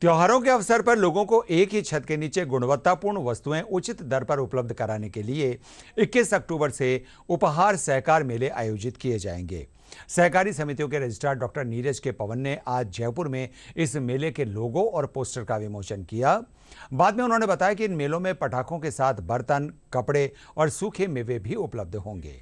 त्योहारों के अवसर पर लोगों को एक ही छत के नीचे गुणवत्तापूर्ण वस्तुएं उचित दर पर उपलब्ध कराने के लिए 21 अक्टूबर से उपहार सहकार मेले आयोजित किए जाएंगे सहकारी समितियों के रजिस्ट्रार डॉक्टर नीरज के पवन ने आज जयपुर में इस मेले के लोगों और पोस्टर का विमोचन किया बाद में उन्होंने बताया कि इन मेलों में पटाखों के साथ बर्तन कपड़े और सूखे मेवे भी उपलब्ध होंगे